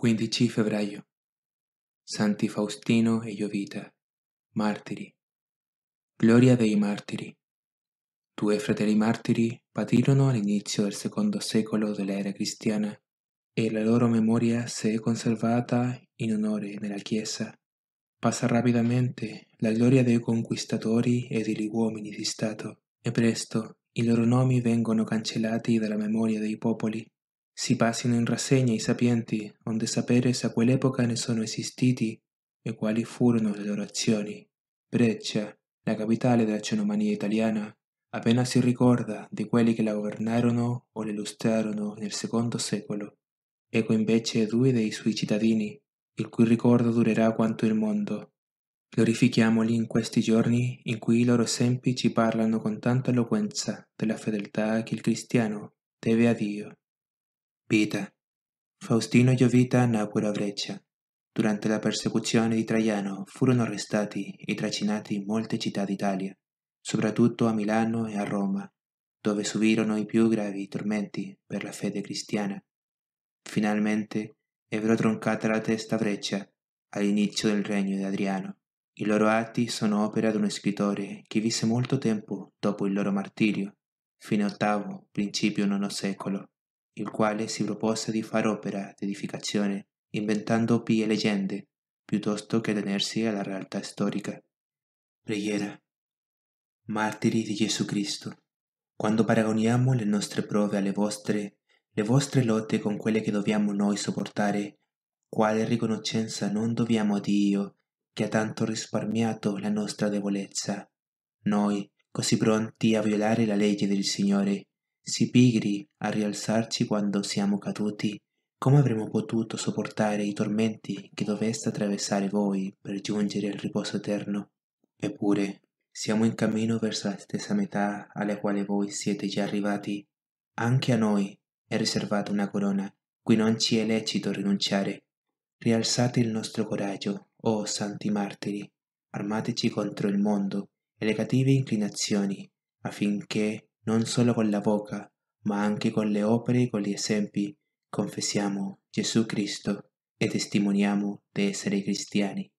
15 febbraio. Santi Faustino e Giovita, martiri. Gloria dei martiri. Due fratelli martiri patirono all'inizio del secondo secolo dell'era cristiana e la loro memoria si è conservata in onore nella Chiesa. Passa rapidamente la gloria dei conquistatori e degli uomini di Stato, e presto i loro nomi vengono cancellati dalla memoria dei popoli si passino in rassegna i sapienti, onde sapere se a quell'epoca ne sono esistiti e quali furono le loro azioni. Breccia, la capitale della cenomania italiana, appena si ricorda di quelli che la governarono o le illustrarono nel secondo secolo. Ecco invece due dei suoi cittadini, il cui ricordo durerà quanto il mondo. Glorifichiamoli in questi giorni in cui i loro esempi ci parlano con tanta eloquenza della fedeltà che il cristiano deve a Dio. Vita. Faustino e Giovita nacquero a Breccia. Durante la persecuzione di Traiano furono arrestati e trascinati in molte città d'Italia, soprattutto a Milano e a Roma, dove subirono i più gravi tormenti per la fede cristiana. Finalmente ebbero troncata la testa a Breccia all'inizio del regno di Adriano. I loro atti sono opera di uno scrittore che visse molto tempo dopo il loro martirio, fine ottavo, principio nono secolo il quale si propose di far opera d'edificazione, inventando pie leggende, piuttosto che tenersi alla realtà storica. Preghiera. Martiri di Gesù Cristo, quando paragoniamo le nostre prove alle vostre, le vostre lotte con quelle che dobbiamo noi sopportare, quale riconoscenza non dobbiamo a Dio che ha tanto risparmiato la nostra debolezza, noi così pronti a violare la legge del Signore, si pigri a rialzarci quando siamo caduti, come avremmo potuto sopportare i tormenti che doveste attraversare voi per giungere al riposo eterno? Eppure, siamo in cammino verso la stessa metà alla quale voi siete già arrivati. Anche a noi è riservata una corona, cui non ci è lecito rinunciare. Rialzate il nostro coraggio, o oh santi martiri, armateci contro il mondo e le cattive inclinazioni, affinché non solo con la bocca, ma anche con le opere e con gli esempi, confessiamo Gesù Cristo e testimoniamo di essere cristiani.